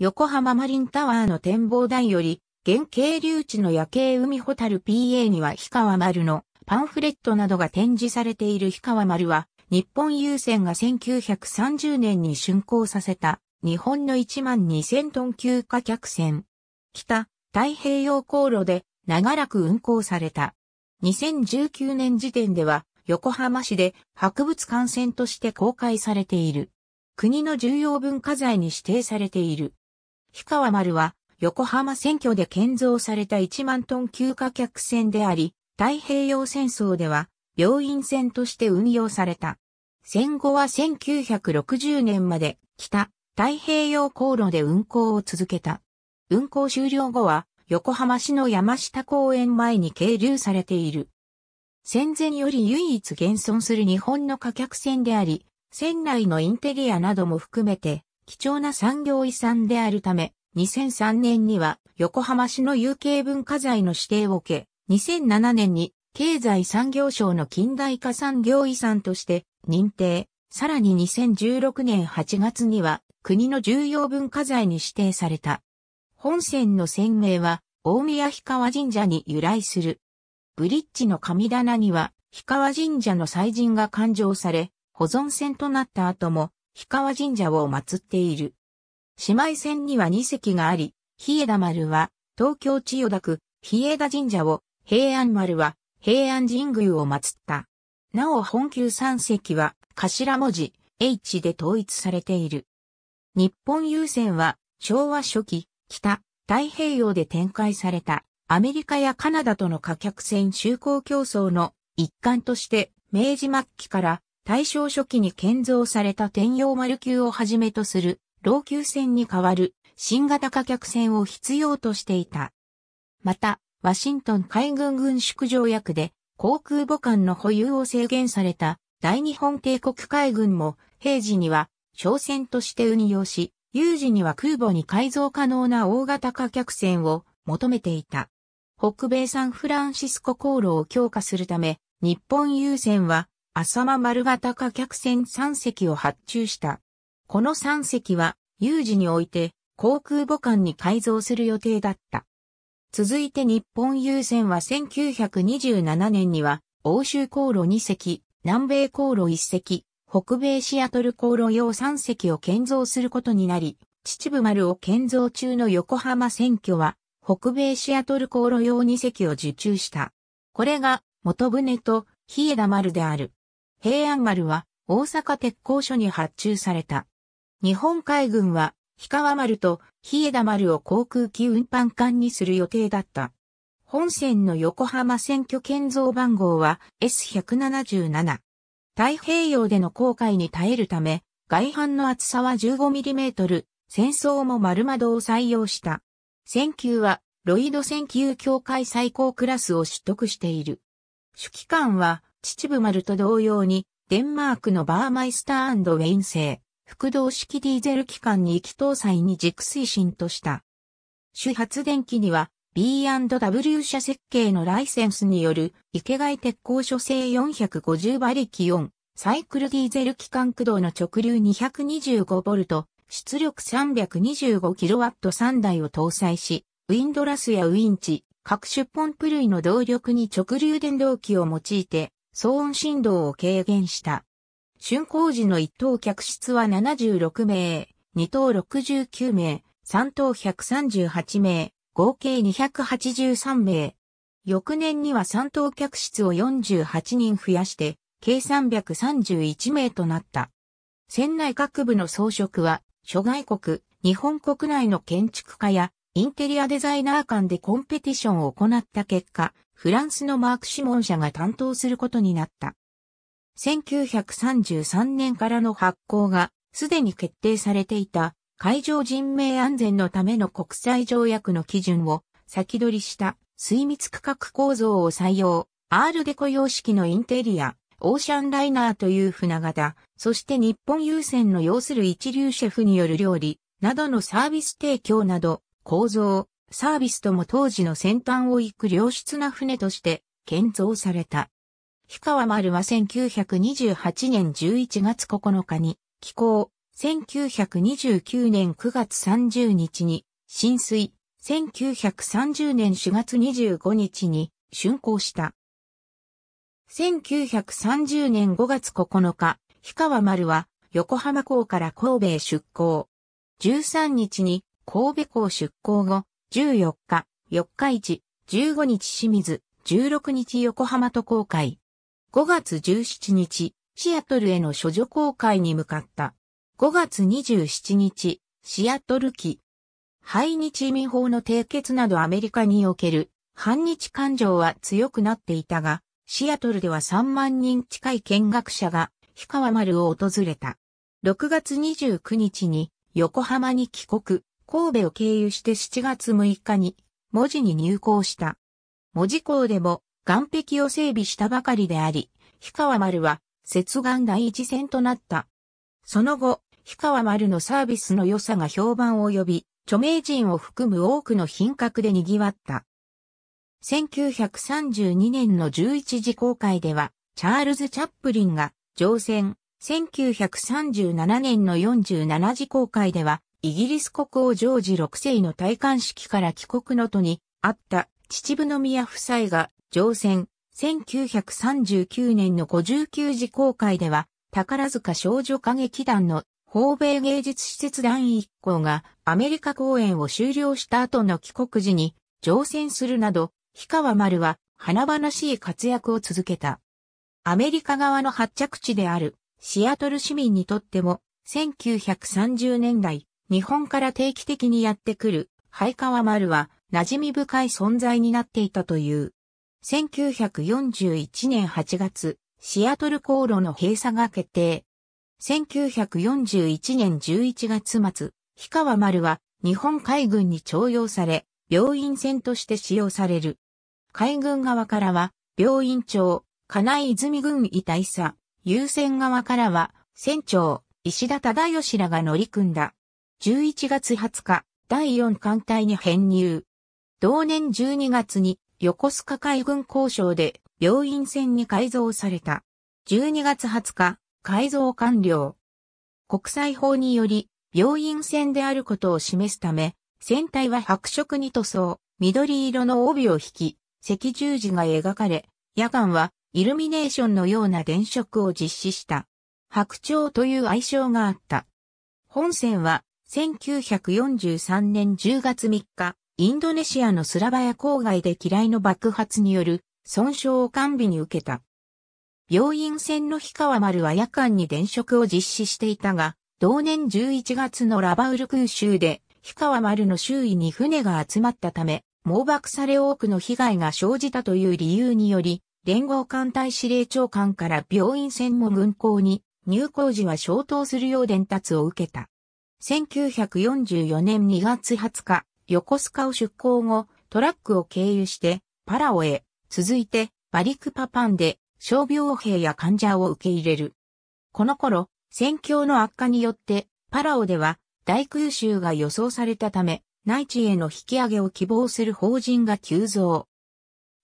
横浜マリンタワーの展望台より、原渓流地の夜景海ホタル PA には氷川丸のパンフレットなどが展示されている氷川丸は、日本郵船が1930年に竣工させた日本の1万2000トン級貨客船。北太平洋航路で長らく運航された。2019年時点では横浜市で博物館船として公開されている。国の重要文化財に指定されている。氷川丸は、横浜選挙で建造された1万トン級貨客船であり、太平洋戦争では、病院船として運用された。戦後は1960年まで北太平洋航路で運航を続けた。運航終了後は横浜市の山下公園前に係留されている。戦前より唯一現存する日本の貨客船であり、船内のインテリアなども含めて貴重な産業遺産であるため、2003年には横浜市の有形文化財の指定を受け、2007年に経済産業省の近代化産業遺産として認定、さらに2016年8月には国の重要文化財に指定された。本線の線名は大宮氷川神社に由来する。ブリッジの神棚には氷川神社の祭神が勘定され、保存線となった後も氷川神社を祀っている。姉妹船には2隻があり、日枝丸は東京千代田区日枝神社を、平安丸は平安神宮を祀った。なお本宮三隻は頭文字 H で統一されている。日本郵船は昭和初期、北、太平洋で展開されたアメリカやカナダとの貨客船就航競争の一環として明治末期から大正初期に建造された天洋丸級をはじめとする老級船に代わる新型貨客船を必要としていた。また、ワシントン海軍軍縮条約で航空母艦の保有を制限された大日本帝国海軍も平時には商船として運用し、有事には空母に改造可能な大型貨客船を求めていた。北米サンフランシスコ航路を強化するため、日本郵船は浅間丸型貨客船3隻を発注した。この3隻は、有事において、航空母艦に改造する予定だった。続いて日本郵船は1927年には、欧州航路2隻、南米航路1隻、北米シアトル航路用3隻を建造することになり、秩父丸を建造中の横浜選挙は、北米シアトル航路用2隻を受注した。これが、元船と、日枝丸である。平安丸は大阪鉄工所に発注された。日本海軍は、氷川丸と日枝丸を航空機運搬艦にする予定だった。本船の横浜選挙建造番号は S177。太平洋での航海に耐えるため、外反の厚さは 15mm、戦争も丸窓を採用した。戦級は、ロイド戦級協会最高クラスを取得している。主機関は、秩父丸と同様に、デンマークのバーマイスターウェイン製、複動式ディーゼル機関に機搭載に軸推進とした。主発電機には B&W 社設計のライセンスによる池外鉄鋼所製450馬力4サイクルディーゼル機関駆動の直流 225V 出力 325kW3 台を搭載し、ウィンドラスやウィンチ、各種ポンプ類の動力に直流電動機を用いて騒音振動を軽減した。竣工時の1等客室は76名、2等69名、3等138名、合計283名。翌年には3等客室を48人増やして、計331名となった。船内各部の装飾は、諸外国、日本国内の建築家やインテリアデザイナー間でコンペティションを行った結果、フランスのマーク・シモン社が担当することになった。1933年からの発行がすでに決定されていた海上人命安全のための国際条約の基準を先取りした水密区画構造を採用、アールデコ様式のインテリア、オーシャンライナーという船型、そして日本優先の要する一流シェフによる料理などのサービス提供など構造、サービスとも当時の先端を行く良質な船として建造された。氷川丸は1928年11月9日に寄港、1929年9月30日に浸水、1930年4月25日に竣工した。1930年5月9日、氷川丸は横浜港から神戸へ出港。13日に神戸港出港後、14日、4日市、15日清水、16日横浜と公開。5月17日、シアトルへの処女公開に向かった。5月27日、シアトル期。排日移民法の締結などアメリカにおける反日感情は強くなっていたが、シアトルでは3万人近い見学者が、氷川丸を訪れた。6月29日に横浜に帰国。神戸を経由して7月6日に、文字に入港した。文字港でも、岸壁を整備したばかりであり、氷川丸は、接岸第一線となった。その後、氷川丸のサービスの良さが評判を呼び、著名人を含む多くの品格で賑わった。1932年の11時公開では、チャールズ・チャップリンが乗船、1937年の47時公開では、イギリス国王ジョージ6世の戴冠式から帰国の途にあった秩父宮夫妻が乗船1939年の59次公開では宝塚少女歌劇団の訪米芸術施設団一行がアメリカ公演を終了した後の帰国時に乗船するなど、氷川丸は華々しい活躍を続けた。アメリカ側の発着地であるシアトル市民にとっても1930年代日本から定期的にやってくる、ハ川丸は、馴染み深い存在になっていたという。1941年8月、シアトル航路の閉鎖が決定。1941年11月末、氷川丸は日本海軍に徴用され、病院船として使用される。海軍側からは、病院長、金井泉軍医大佐、優先側からは、船長、石田忠義らが乗り組んだ11月20日、第4艦隊に編入。同年12月に横須賀海軍交渉で病院船に改造された。12月20日、改造完了。国際法により、病院船であることを示すため、船体は白色に塗装、緑色の帯を引き、赤十字が描かれ、夜間はイルミネーションのような電飾を実施した。白鳥という愛称があった。本船は1943年10月3日、インドネシアのスラバヤ郊外で機雷の爆発による損傷を完備に受けた。病院船の氷川丸は夜間に電飾を実施していたが、同年11月のラバウル空襲で、氷川丸の周囲に船が集まったため、網爆され多くの被害が生じたという理由により、連合艦隊司令長官から病院船も軍港に入港時は消灯するよう伝達を受けた。1944年2月20日、横須賀を出港後、トラックを経由して、パラオへ、続いて、バリクパパンで、傷病兵や患者を受け入れる。この頃、戦況の悪化によって、パラオでは、大空襲が予想されたため、内地への引き上げを希望する法人が急増。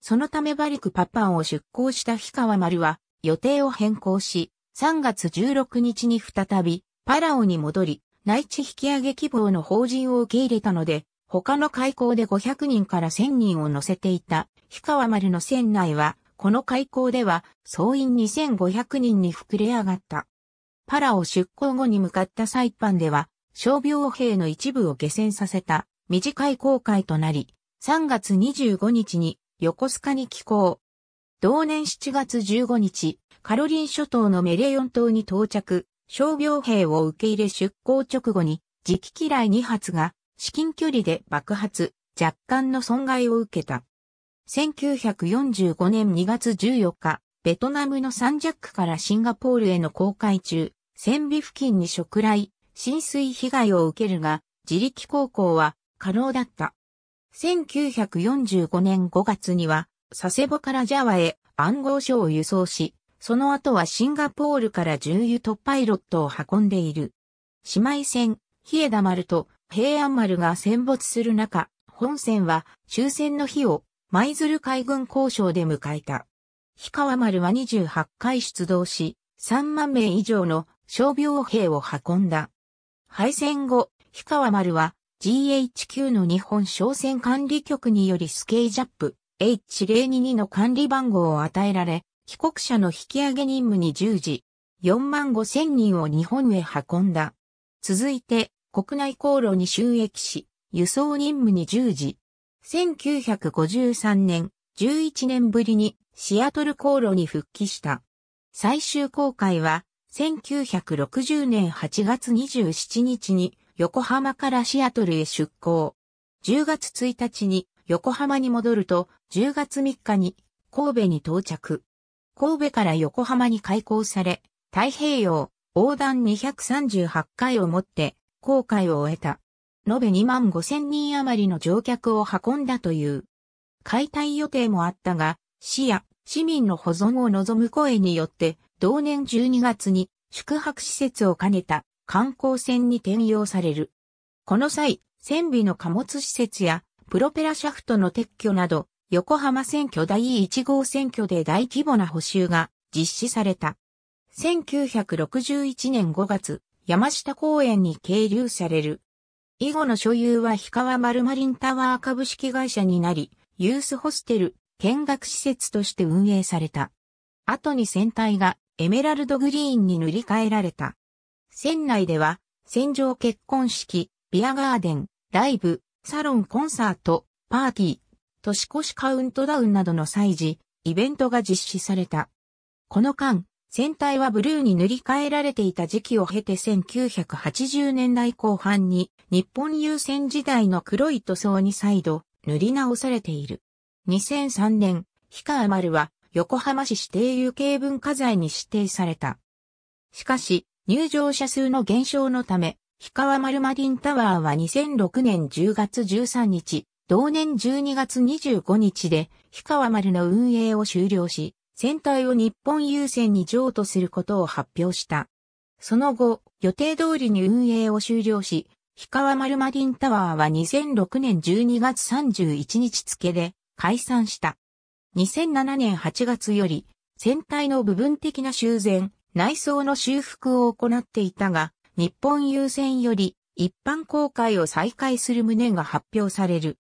そのためバリクパパンを出港した氷川丸は、予定を変更し、3月16日に再び、パラオに戻り、内地引き上げ希望の法人を受け入れたので、他の海溝で500人から1000人を乗せていた、氷川丸の船内は、この海溝では、総員2500人に膨れ上がった。パラを出港後に向かったサイパンでは、傷病兵の一部を下船させた、短い航海となり、3月25日に横須賀に寄港。同年7月15日、カロリン諸島のメレヨン島に到着、傷病兵を受け入れ出港直後に、磁気機雷2発が至近距離で爆発、若干の損害を受けた。1945年2月14日、ベトナムのサンジャックからシンガポールへの航海中、船尾付近に食雷、浸水被害を受けるが、自力航行は可能だった。1945年5月には、佐世保からジャワへ暗号書を輸送し、その後はシンガポールから重油とパイロットを運んでいる。姉妹船、日枝丸と平安丸が戦没する中、本船は終戦の日を舞鶴海軍交渉で迎えた。氷川丸は28回出動し、3万名以上の傷病兵を運んだ。敗戦後、氷川丸は GHQ の日本商船管理局によりスケージャップ H022 の管理番号を与えられ、帰国者の引き上げ任務に従事、4万5千人を日本へ運んだ。続いて、国内航路に収益し、輸送任務に従事。1953年、11年ぶりにシアトル航路に復帰した。最終航海は、1960年8月27日に横浜からシアトルへ出港。10月1日に横浜に戻ると、10月3日に神戸に到着。神戸から横浜に開港され、太平洋横断238回をもって航海を終えた。延べ2万5千人余りの乗客を運んだという。解体予定もあったが、市や市民の保存を望む声によって、同年12月に宿泊施設を兼ねた観光船に転用される。この際、船尾の貨物施設やプロペラシャフトの撤去など、横浜選挙第1号選挙で大規模な補修が実施された。1961年5月、山下公園に係留される。以後の所有は氷川丸マリンタワー株式会社になり、ユースホステル、見学施設として運営された。後に船体がエメラルドグリーンに塗り替えられた。船内では、船上結婚式、ビアガーデン、ライブ、サロンコンサート、パーティー、年越しカウントダウンなどの祭事、イベントが実施された。この間、船体はブルーに塗り替えられていた時期を経て1980年代後半に日本優先時代の黒い塗装に再度塗り直されている。2003年、氷川丸は横浜市指定有形文化財に指定された。しかし、入場者数の減少のため、氷川丸マリンタワーは2006年10月13日、同年12月25日で、氷川丸の運営を終了し、船体を日本郵船に譲渡することを発表した。その後、予定通りに運営を終了し、氷川丸マリンタワーは2006年12月31日付で解散した。2007年8月より、船体の部分的な修繕、内装の修復を行っていたが、日本郵船より一般公開を再開する旨が発表される。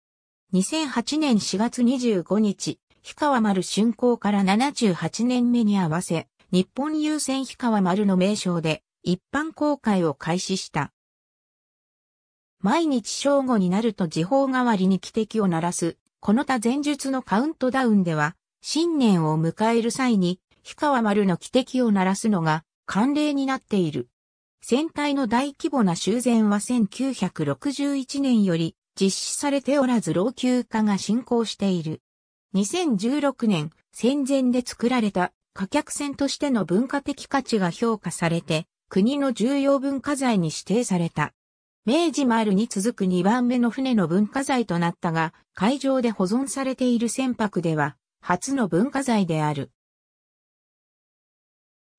2008年4月25日、氷川丸竣工から78年目に合わせ、日本優先氷川丸の名称で一般公開を開始した。毎日正午になると時報代わりに汽笛を鳴らす、この他前述のカウントダウンでは、新年を迎える際に、氷川丸の汽笛を鳴らすのが慣例になっている。船体の大規模な修繕は1961年より実施されておらず老朽化が進行している。2016年、戦前で作られた貨客船としての文化的価値が評価されて、国の重要文化財に指定された。明治丸に続く2番目の船の文化財となったが、海上で保存されている船舶では、初の文化財である。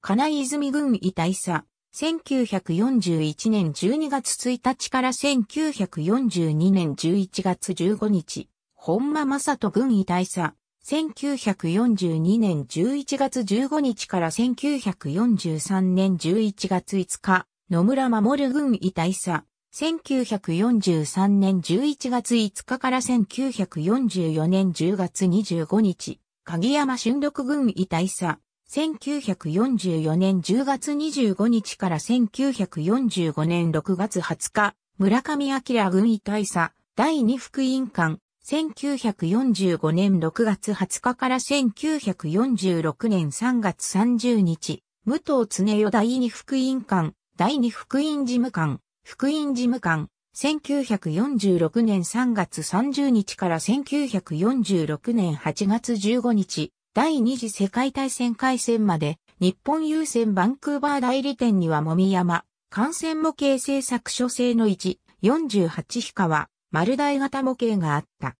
金泉郡遺体佐、1941年12月1日から1942年11月15日、本間正人軍医大佐。1942年11月15日から1943年11月5日、野村守軍医大佐。1943年11月5日から1944年10月25日、鍵山俊禄軍医大佐。1944年10月25日から1945年6月20日、村上明軍医大佐、第二副委員官、1945年6月20日から1946年3月30日、武藤常代第二副委員官、第二副院事務官、副院事務官、1946年3月30日から1946年8月15日、第二次世界大戦開戦まで日本郵船バンクーバー代理店にはもみ山、艦船模型製作所製の1、48日は、丸大型模型があった。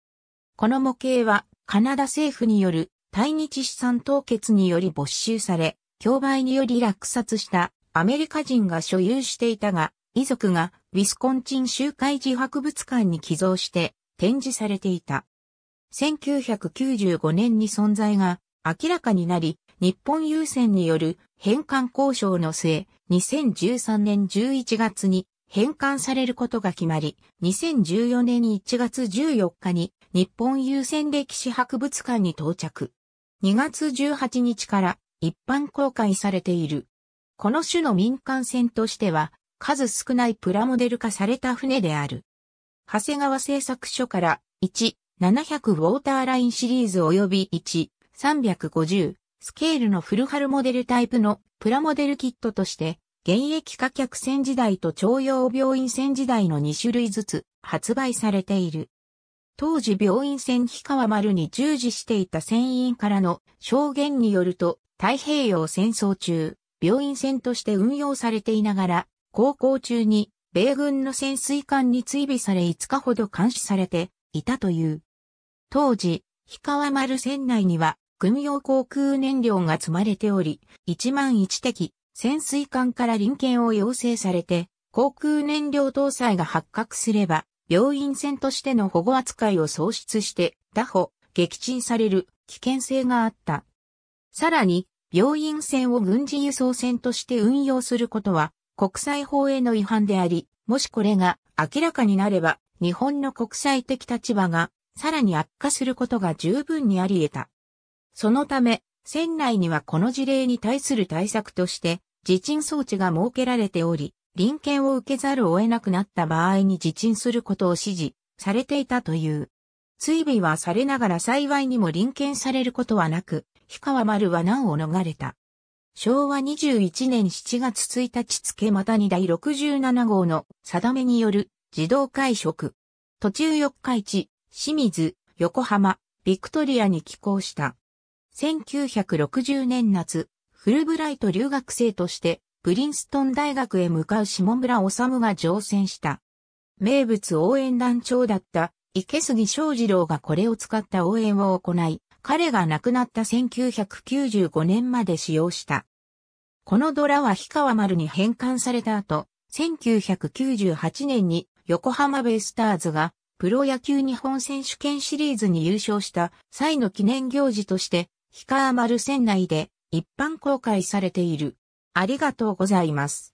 この模型はカナダ政府による対日資産凍結により没収され、競売により落札したアメリカ人が所有していたが、遺族がウィスコンチン集会自博物館に寄贈して展示されていた。1995年に存在が明らかになり、日本郵船による返還交渉の末、2013年11月に返還されることが決まり、2014年1月14日に日本郵船歴史博物館に到着。2月18日から一般公開されている。この種の民間船としては数少ないプラモデル化された船である。長谷川製作所から1、700ウォーターラインシリーズ及び1、350スケールのフルハルモデルタイプのプラモデルキットとして、現役貨客船時代と徴用病院船時代の2種類ずつ発売されている。当時病院船氷川丸に従事していた船員からの証言によると、太平洋戦争中、病院船として運用されていながら、航行中に米軍の潜水艦に追尾され5日ほど監視されていたという。当時、氷川丸船内には軍用航空燃料が積まれており、1万1滴、潜水艦から臨検を要請されて、航空燃料搭載が発覚すれば、病院船としての保護扱いを喪失して、打歩、撃沈される危険性があった。さらに、病院船を軍事輸送船として運用することは、国際法への違反であり、もしこれが明らかになれば、日本の国際的立場がさらに悪化することが十分にあり得た。そのため、船内にはこの事例に対する対策として、自沈装置が設けられており、臨検を受けざるを得なくなった場合に自沈することを指示されていたという。追尾はされながら幸いにも臨検されることはなく、氷川丸は難を逃れた。昭和21年7月1日付またに第67号の定めによる自動会食。途中四日市、清水、横浜、ビクトリアに寄港した。1960年夏、フルブライト留学生としてプリンストン大学へ向かう下村治が乗船した。名物応援団長だった池杉翔二郎がこれを使った応援を行い、彼が亡くなった1995年まで使用した。このドラは氷川丸に返還された後、1998年に横浜ベイスターズがプロ野球日本選手権シリーズに優勝した際の記念行事として、氷川丸船内で一般公開されている。ありがとうございます。